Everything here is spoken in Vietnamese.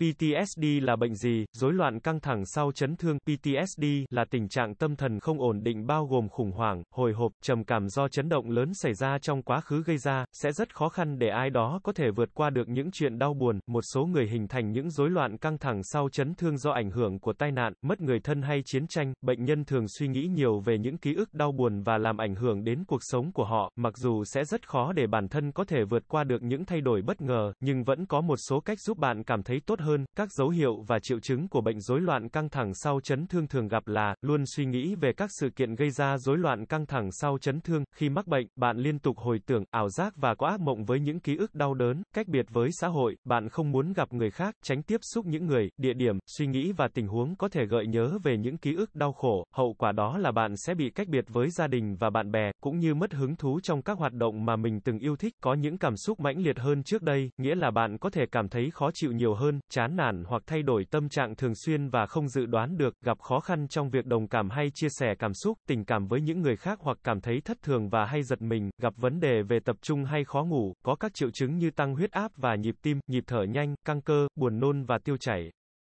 PTSD là bệnh gì? Rối loạn căng thẳng sau chấn thương PTSD là tình trạng tâm thần không ổn định bao gồm khủng hoảng, hồi hộp, trầm cảm do chấn động lớn xảy ra trong quá khứ gây ra, sẽ rất khó khăn để ai đó có thể vượt qua được những chuyện đau buồn. Một số người hình thành những rối loạn căng thẳng sau chấn thương do ảnh hưởng của tai nạn, mất người thân hay chiến tranh. Bệnh nhân thường suy nghĩ nhiều về những ký ức đau buồn và làm ảnh hưởng đến cuộc sống của họ, mặc dù sẽ rất khó để bản thân có thể vượt qua được những thay đổi bất ngờ, nhưng vẫn có một số cách giúp bạn cảm thấy tốt hơn hơn, các dấu hiệu và triệu chứng của bệnh rối loạn căng thẳng sau chấn thương thường gặp là luôn suy nghĩ về các sự kiện gây ra rối loạn căng thẳng sau chấn thương, khi mắc bệnh, bạn liên tục hồi tưởng, ảo giác và có ác mộng với những ký ức đau đớn, cách biệt với xã hội, bạn không muốn gặp người khác, tránh tiếp xúc những người, địa điểm, suy nghĩ và tình huống có thể gợi nhớ về những ký ức đau khổ, hậu quả đó là bạn sẽ bị cách biệt với gia đình và bạn bè, cũng như mất hứng thú trong các hoạt động mà mình từng yêu thích, có những cảm xúc mãnh liệt hơn trước đây, nghĩa là bạn có thể cảm thấy khó chịu nhiều hơn, chán nản hoặc thay đổi tâm trạng thường xuyên và không dự đoán được, gặp khó khăn trong việc đồng cảm hay chia sẻ cảm xúc, tình cảm với những người khác hoặc cảm thấy thất thường và hay giật mình, gặp vấn đề về tập trung hay khó ngủ, có các triệu chứng như tăng huyết áp và nhịp tim, nhịp thở nhanh, căng cơ, buồn nôn và tiêu chảy.